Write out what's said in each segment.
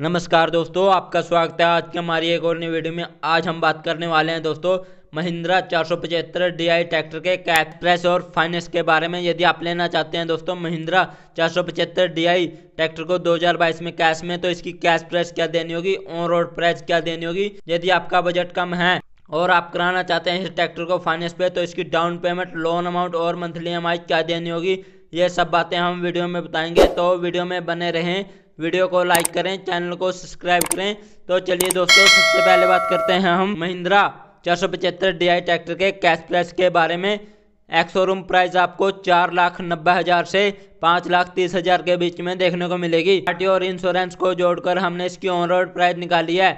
नमस्कार दोस्तों आपका स्वागत है आज की हमारी एक और नई वीडियो में आज हम बात करने वाले हैं दोस्तों महिंद्रा चार सौ पचहत्तर डी आई ट्रैक्टर के कैप प्राइस और फाइनेंस के बारे में यदि आप लेना चाहते हैं दोस्तों महिंद्रा चार सौ पचहत्तर डी आई ट्रैक्टर को 2022 में कैश में तो इसकी कैश प्राइस क्या देनी होगी ऑन रोड प्राइस क्या देनी होगी यदि आपका बजट कम है और आप कराना चाहते हैं इस ट्रैक्टर को फाइनेंस पे तो इसकी डाउन पेमेंट लोन अमाउंट और मंथली एम क्या देनी होगी ये सब बातें हम वीडियो में बताएंगे तो वीडियो में बने रहें वीडियो को लाइक करें चैनल को सब्सक्राइब करें तो चलिए दोस्तों सबसे पहले बात करते हैं हम महिंद्रा चार सौ पचहत्तर डी आई ट्रैक्टर के कैश प्राइस के बारे में एक्स शोरूम प्राइस आपको चार लाख नब्बे हज़ार से पाँच लाख तीस हज़ार के बीच में देखने को मिलेगी पार्टी और इंश्योरेंस को जोड़कर हमने इसकी ऑन रोड प्राइस निकाली है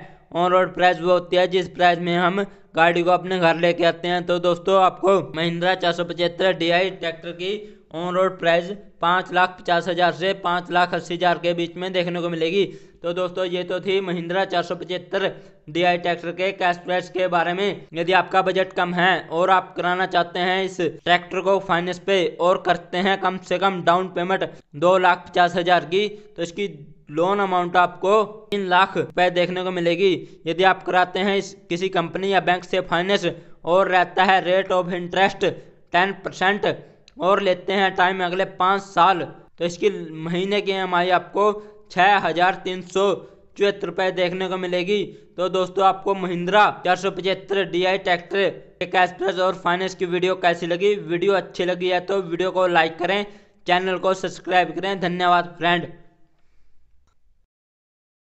ऑन रोड प्राइस वो होती है जिस प्राइस में हम गाड़ी को अपने घर लेके आते हैं तो दोस्तों आपको महिंद्रा चार सौ पचहत्तर डी आई ट्रैक्टर की ऑन रोड प्राइस पाँच लाख पचास हज़ार से पाँच लाख अस्सी हज़ार के बीच में देखने को मिलेगी तो दोस्तों ये तो थी महिंद्रा चार सौ पचहत्तर डी आई ट्रैक्टर के कैश प्राइस के बारे में यदि आपका बजट कम है और आप कराना चाहते हैं इस ट्रैक्टर को फाइनेंस पे और करते हैं कम से कम डाउन पेमेंट दो लाख पचास हज़ार की तो इसकी लोन अमाउंट आपको तीन लाख रुपए देखने को मिलेगी यदि आप कराते हैं इस किसी कंपनी या बैंक से फाइनेंस और रहता है rate of interest ten percent और लेते हैं टाइम अगले पाँच साल तो इसकी महीने की एम आपको छः हज़ार तीन सौ चौहत्तर रुपये देखने को मिलेगी तो दोस्तों आपको महिंद्रा चार सौ पचहत्तर D I tractor cash plus और फाइनेंस की वीडियो कैसी लगी वीडियो अच्छी लगी है तो वीडियो को लाइक करें चैनल को सब्सक्राइब करें धन्यवाद फ्रेंड